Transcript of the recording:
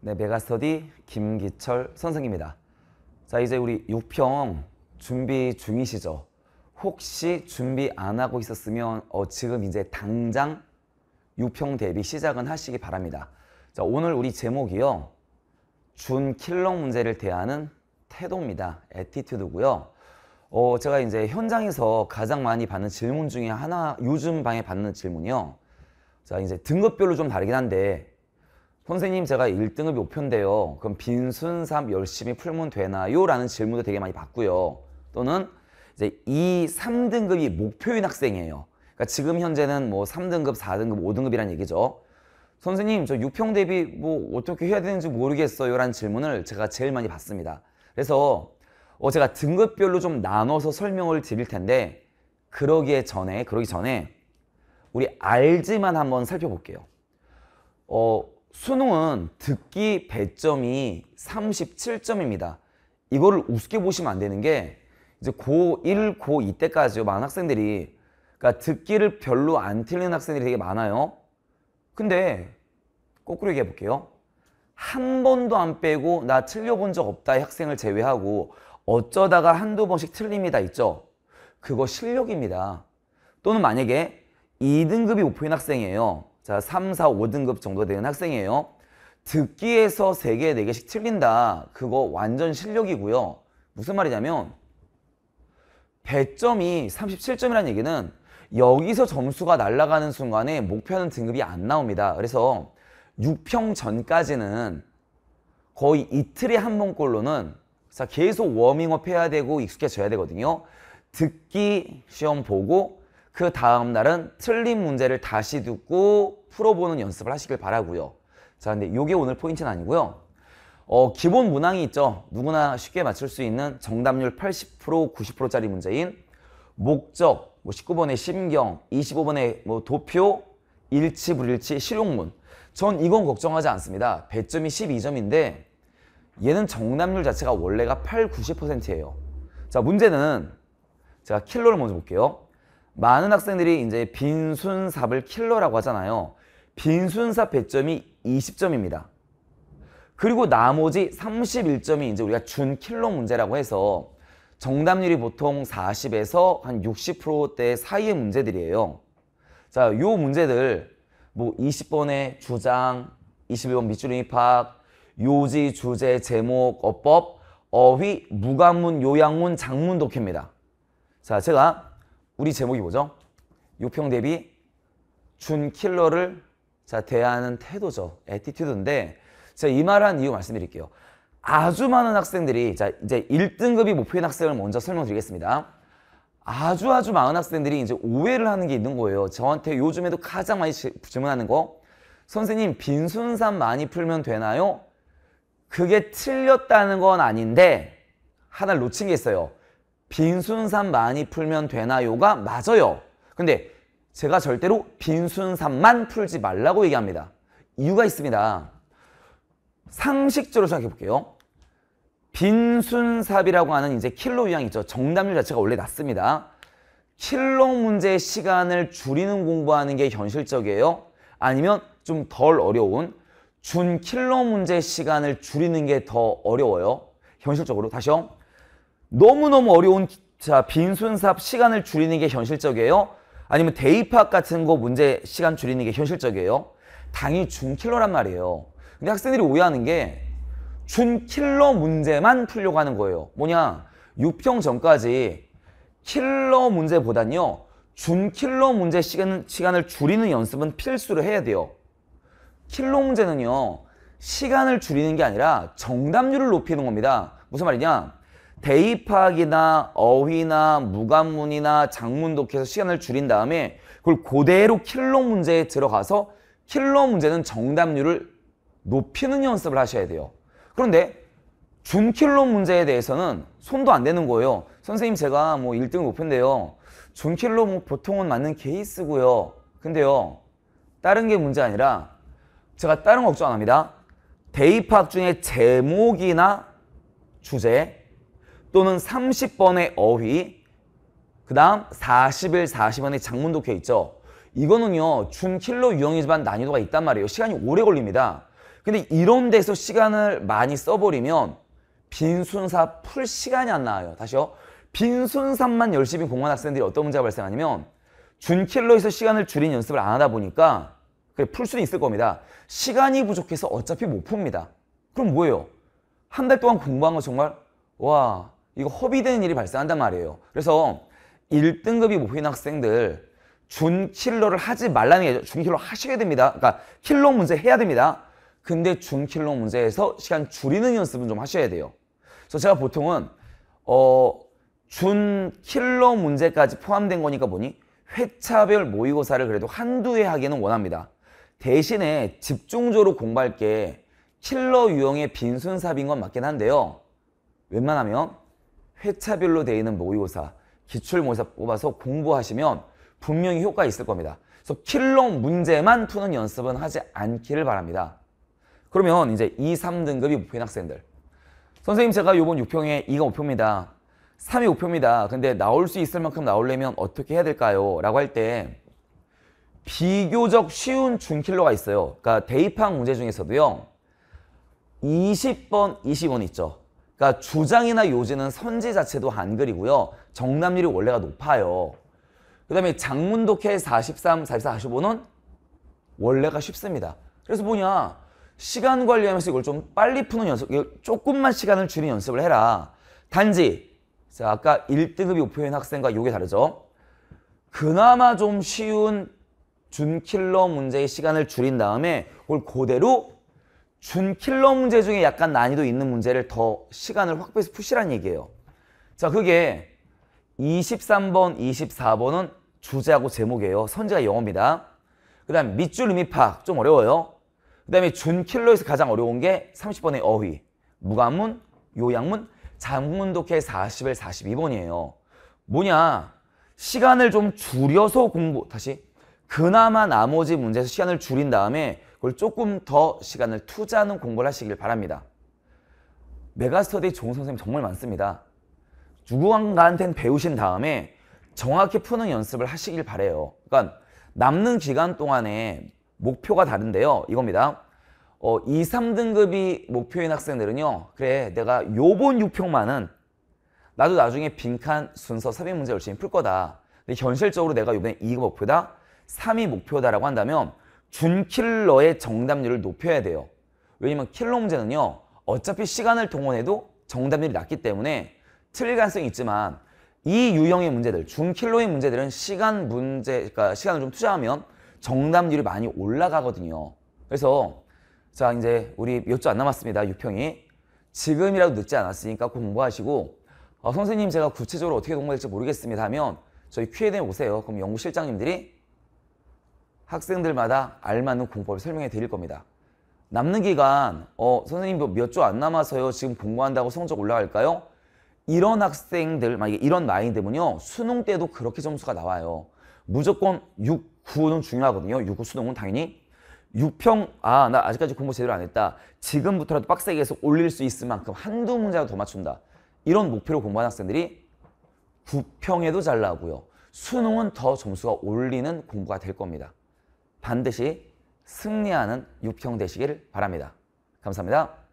네, 메가스터디 김기철 선생입니다. 자, 이제 우리 6평 준비 중이시죠? 혹시 준비 안 하고 있었으면 어, 지금 이제 당장 6평 대비 시작은 하시기 바랍니다. 자, 오늘 우리 제목이요. 준 킬러 문제를 대하는 태도입니다. 에티튜드고요. 어, 제가 이제 현장에서 가장 많이 받는 질문 중에 하나, 요즘 방에 받는 질문이요. 자, 이제 등급별로 좀 다르긴 한데 선생님 제가 1등급 목표인데요. 그럼 빈순삼 열심히 풀면 되나요? 라는 질문도 되게 많이 받고요. 또는 이제 이 3등급이 목표인 학생이에요. 그러니까 지금 현재는 뭐 3등급, 4등급, 5등급이란 얘기죠. 선생님 저 6평 대비 뭐 어떻게 해야 되는지 모르겠어요. 라는 질문을 제가 제일 많이 받습니다. 그래서 어 제가 등급별로 좀 나눠서 설명을 드릴 텐데 그러기에 전에 그러기 전에 우리 알지만 한번 살펴볼게요. 어, 수능은 듣기 배점이 37점입니다. 이거를 우습게 보시면 안 되는 게 이제 고1, 고2 때까지 많은 학생들이 그러니까 듣기를 별로 안 틀리는 학생들이 되게 많아요. 근데 거꾸로 얘기해 볼게요. 한 번도 안 빼고 나 틀려본 적없다 학생을 제외하고 어쩌다가 한두 번씩 틀립니다 있죠. 그거 실력입니다. 또는 만약에 2등급이 오프인 학생이에요. 자, 3, 4, 5등급 정도 되는 학생이에요. 듣기에서 3개, 4개씩 틀린다. 그거 완전 실력이고요. 무슨 말이냐면 배점이 37점이라는 얘기는 여기서 점수가 날아가는 순간에 목표하는 등급이 안 나옵니다. 그래서 6평 전까지는 거의 이틀에 한 번꼴로는 계속 워밍업 해야 되고 익숙해져야 되거든요. 듣기 시험 보고 그 다음 날은 틀린 문제를 다시 듣고 풀어보는 연습을 하시길 바라고요. 자, 근데 이게 오늘 포인트는 아니고요. 어, 기본 문항이 있죠. 누구나 쉽게 맞출 수 있는 정답률 80% 90%짜리 문제인 목적, 뭐 19번의 심경, 25번의 뭐 도표, 일치 불일치 실용문. 전 이건 걱정하지 않습니다. 배점이 12점인데 얘는 정답률 자체가 원래가 8, 90%예요. 자, 문제는 제가 킬러를 먼저 볼게요. 많은 학생들이 이제 빈순삽을 킬러라고 하잖아요. 빈순삽 배점이 20점입니다. 그리고 나머지 31점이 이제 우리가 준 킬러 문제라고 해서 정답률이 보통 40에서 한 60%대 사이의 문제들이에요. 자, 요 문제들 뭐 20번의 주장, 21번 밑줄 입학, 요지, 주제, 제목, 어법, 어휘, 무관문, 요양문, 장문 독해입니다. 자, 제가 우리 제목이 뭐죠? 요평 대비 준 킬러를 자 대하는 태도죠. 에티튜드인데 제가 이말한 이유 말씀드릴게요. 아주 많은 학생들이 자 이제 1등급이 목표인 학생을 먼저 설명드리겠습니다. 아주 아주 많은 학생들이 이제 오해를 하는 게 있는 거예요. 저한테 요즘에도 가장 많이 질문하는 거 선생님 빈순산 많이 풀면 되나요? 그게 틀렸다는 건 아닌데 하나 놓친 게 있어요. 빈순산 많이 풀면 되나요가 맞아요. 근데 제가 절대로 빈순산만 풀지 말라고 얘기합니다. 이유가 있습니다. 상식적으로 생각해 볼게요. 빈순삽이라고 하는 이제 킬로 유형 있죠. 정답률 자체가 원래 낮습니다. 킬로 문제 시간을 줄이는 공부하는 게 현실적이에요. 아니면 좀 덜 어려운 준 킬로 문제 시간을 줄이는 게 더 어려워요. 현실적으로 다시요. 너무너무 어려운 자 빈손삽 시간을 줄이는 게 현실적이에요? 아니면 대입학 같은 거 문제 시간 줄이는 게 현실적이에요? 당연히 준킬러란 말이에요. 근데 학생들이 오해하는 게 준킬러 문제만 풀려고 하는 거예요. 뭐냐? 6평 전까지 킬러 문제보단요. 준킬러 문제 시간, 시간을 줄이는 연습은 필수로 해야 돼요. 킬러 문제는요. 시간을 줄이는 게 아니라 정답률을 높이는 겁니다. 무슨 말이냐? 대입학이나 어휘나 무관문이나 장문 독해서 시간을 줄인 다음에 그걸 고대로 킬로 문제에 들어가서 킬로 문제는 정답률을 높이는 연습을 하셔야 돼요. 그런데 준킬로 문제에 대해서는 손도 안 되는 거예요. 선생님 제가 뭐 1등 못했는데요. 준킬로 뭐 보통은 맞는 케이스고요. 근데요. 다른 게 문제 아니라 제가 다른 걱정 안 합니다. 대입학 중에 제목이나 주제 또는 30번의 어휘, 그 다음 40일 40원의 장문독해 있죠. 이거는요 준킬로 유형이지만 난이도가 있단 말이에요. 시간이 오래 걸립니다. 근데 이런 데서 시간을 많이 써버리면 빈순사 풀 시간이 안 나와요. 다시요. 빈순삼만 열심히 공부한 학생들이 어떤 문제가 발생하냐면 준킬러에서 시간을 줄인 연습을 안 하다 보니까 그래 풀 수는 있을 겁니다. 시간이 부족해서 어차피 못 풉니다. 그럼 뭐예요? 한 달 동안 공부한 거 정말 와 이거 허비되는 일이 발생한단 말이에요. 그래서 1등급이 목표인 학생들 준킬러를 하지 말라는 얘기죠. 준킬러 하셔야 됩니다. 그러니까 킬러 문제 해야 됩니다. 근데 준킬러 문제에서 시간 줄이는 연습은 좀 하셔야 돼요. 그래서 제가 보통은 어, 준킬러 문제까지 포함된 거니까 보니 회차별 모의고사를 그래도 한두 회 하기는 원합니다. 대신에 집중적으로 공부할 게 킬러 유형의 빈손삽인 건 맞긴 한데요. 웬만하면 회차별로 되어 있는 모의고사, 기출모의사 뽑아서 공부하시면 분명히 효과 있을 겁니다. 그래서 킬러 문제만 푸는 연습은 하지 않기를 바랍니다. 그러면 이제 2, 3등급이 목표인 학생들. 선생님 제가 요번 6평에 이가 목표입니다. 3이 목표입니다. 근데 나올 수 있을 만큼 나오려면 어떻게 해야 될까요? 라고 할 때 비교적 쉬운 중킬러가 있어요. 그러니까 대입학 문제 중에서도요. 20번, 20번 있죠. 그러니까 주장이나 요지는 선지 자체도 한글이고요. 정답률이 원래가 높아요. 그 다음에 장문독해 43, 44, 45는 원래가 쉽습니다. 그래서 뭐냐 시간 관리하면서 이걸 좀 빨리 푸는 연습, 조금만 시간을 줄인 연습을 해라. 단지 자, 아까 1등급이 오표인 학생과 요게 다르죠. 그나마 좀 쉬운 준킬러 문제의 시간을 줄인 다음에 그걸 그대로 준 킬러 문제 중에 약간 난이도 있는 문제를 더 시간을 확해서 푸시란 얘기예요. 자, 그게 23번, 24번은 주제하고 제목이에요. 선지가 영어입니다. 그 다음 밑줄 의미 파악 좀 어려워요. 그 다음에 준 킬러에서 가장 어려운 게 30번의 어휘, 무관문, 요양문, 장문 독해 40일 42번이에요. 뭐냐? 시간을 좀 줄여서 공부, 다시 그나마 나머지 문제에서 시간을 줄인 다음에 그걸 조금 더 시간을 투자하는 공부를 하시길 바랍니다. 메가스터디 좋은 선생님 정말 많습니다. 누구한가한테 배우신 다음에 정확히 푸는 연습을 하시길 바래요. 그러니까 남는 기간 동안에 목표가 다른데요. 이겁니다. 어, 2, 3등급이 목표인 학생들은요. 그래 내가 요번 6평만은 나도 나중에 빈칸 순서 삽위 문제 열심히 풀 거다. 근데 현실적으로 내가 요번에 2가 목표다. 3위 목표다라고 한다면 준킬러의 정답률을 높여야 돼요. 왜냐면 킬러 문제는요. 어차피 시간을 동원해도 정답률이 낮기 때문에 틀릴 가능성이 있지만 이 유형의 문제들, 준킬러의 문제들은 시간 문제, 그러니까 시간을 좀 투자하면 정답률이 많이 올라가거든요. 그래서 자 이제 우리 몇 주 안 남았습니다. 6평이. 지금이라도 늦지 않았으니까 공부하시고 어, 선생님 제가 구체적으로 어떻게 공부할지 모르겠습니다 하면 저희 퀴에 Q&A 오세요. 그럼 연구실장님들이 학생들마다 알맞는 공법을 설명해 드릴 겁니다. 남는 기간 어, 선생님 뭐 몇주 안남아서요 지금 공부한다고 성적 올라갈까요? 이런 학생들 만약에 이런 마인드면요. 수능 때도 그렇게 점수가 나와요. 무조건 6, 9는 중요하거든요. 6, 9 수능은 당연히 6평 아 나 아직까지 공부 제대로 안 했다. 지금부터라도 빡세게 해서 올릴 수 있을 만큼 한두 문제라도 더 맞춘다. 이런 목표로 공부하는 학생들이 9평에도 잘 나오고요. 수능은 더 점수가 올리는 공부가 될 겁니다. 반드시 승리하는 육형 되시길 바랍니다. 감사합니다.